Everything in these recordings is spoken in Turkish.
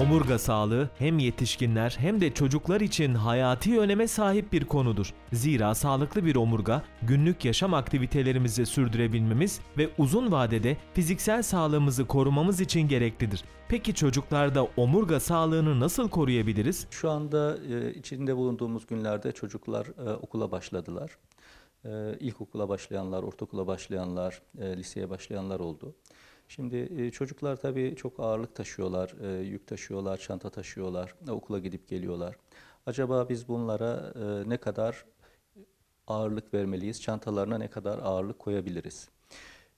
Omurga sağlığı hem yetişkinler hem de çocuklar için hayati öneme sahip bir konudur. Zira sağlıklı bir omurga günlük yaşam aktivitelerimizi sürdürebilmemiz ve uzun vadede fiziksel sağlığımızı korumamız için gereklidir. Peki çocuklarda omurga sağlığını nasıl koruyabiliriz? Şu anda e, içinde bulunduğumuz günlerde çocuklar e, okula başladılar. E, ilkokula başlayanlar, ortaokula başlayanlar, liseye başlayanlar oldu. Şimdi e, çocuklar tabii çok ağırlık taşıyorlar, e, yük taşıyorlar, çanta taşıyorlar, e, okula gidip geliyorlar. Acaba biz bunlara ne kadar ağırlık vermeliyiz, çantalarına ne kadar ağırlık koyabiliriz?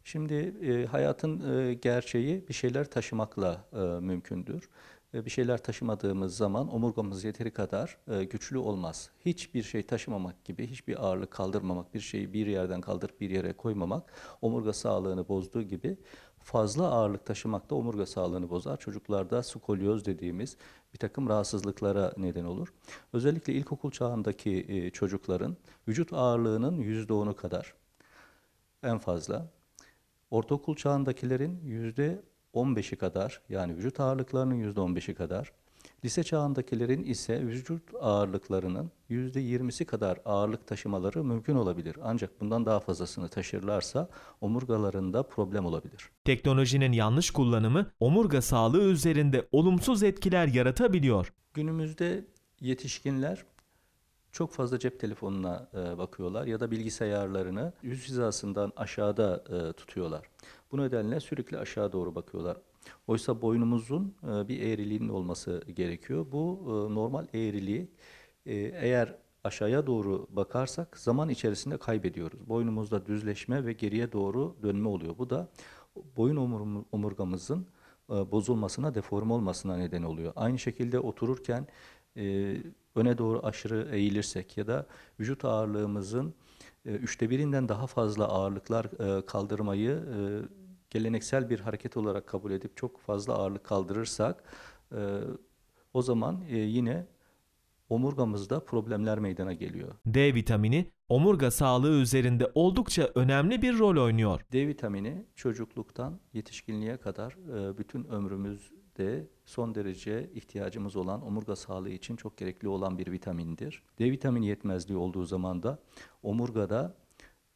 Şimdi hayatın gerçeği bir şeyler taşımakla mümkündür bir şeyler taşımadığımız zaman omurgamız yeteri kadar e, güçlü olmaz. Hiçbir şey taşımamak gibi, hiçbir ağırlık kaldırmamak, bir şeyi bir yerden kaldırıp bir yere koymamak omurga sağlığını bozduğu gibi fazla ağırlık taşımak da omurga sağlığını bozar. Çocuklarda skolyoz dediğimiz bir takım rahatsızlıklara neden olur. Özellikle ilkokul çağındaki e, çocukların vücut ağırlığının %10'u kadar en fazla, ortaokul çağındakilerin yüzde 15'i kadar yani vücut ağırlıklarının %15'i kadar, lise çağındakilerin ise vücut ağırlıklarının %20'si kadar ağırlık taşımaları mümkün olabilir. Ancak bundan daha fazlasını taşırlarsa omurgalarında problem olabilir. Teknolojinin yanlış kullanımı omurga sağlığı üzerinde olumsuz etkiler yaratabiliyor. Günümüzde yetişkinler çok fazla cep telefonuna e, bakıyorlar ya da bilgisayarlarını yüz hizasından aşağıda e, tutuyorlar. Bu nedenle sürekli aşağı doğru bakıyorlar. Oysa boynumuzun e, bir eğriliğinin olması gerekiyor. Bu normal eğriliği eğer aşağıya doğru bakarsak zaman içerisinde kaybediyoruz. Boynumuzda düzleşme ve geriye doğru dönme oluyor. Bu da boyun omurgamızın bozulmasına, deform olmasına neden oluyor. Aynı şekilde otururken e, öne doğru aşırı eğilirsek ya da vücut ağırlığımızın e, üçte birinden daha fazla ağırlıklar e, kaldırmayı geleneksel bir hareket olarak kabul edip çok fazla ağırlık kaldırırsak o zaman yine omurgamızda problemler meydana geliyor. D vitamini omurga sağlığı üzerinde oldukça önemli bir rol oynuyor. D vitamini çocukluktan yetişkinliğe kadar bütün ömrümüz de son derece ihtiyacımız olan omurga sağlığı için çok gerekli olan bir vitamindir. D vitamini yetmezliği olduğu zaman da omurgada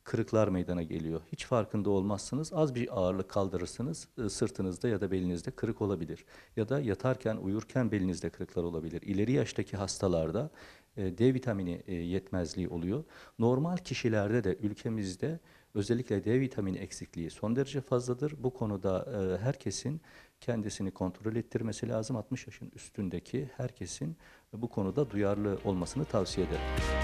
kırıklar meydana geliyor. Hiç farkında olmazsınız. Az bir ağırlık kaldırırsınız. Iı, sırtınızda ya da belinizde kırık olabilir. Ya da yatarken, uyurken belinizde kırıklar olabilir. İleri yaştaki hastalarda ıı, D vitamini ıı, yetmezliği oluyor. Normal kişilerde de ülkemizde Özellikle D vitamini eksikliği son derece fazladır. Bu konuda e, herkesin kendisini kontrol ettirmesi lazım. 60 yaşın üstündeki herkesin bu konuda duyarlı olmasını tavsiye ederim.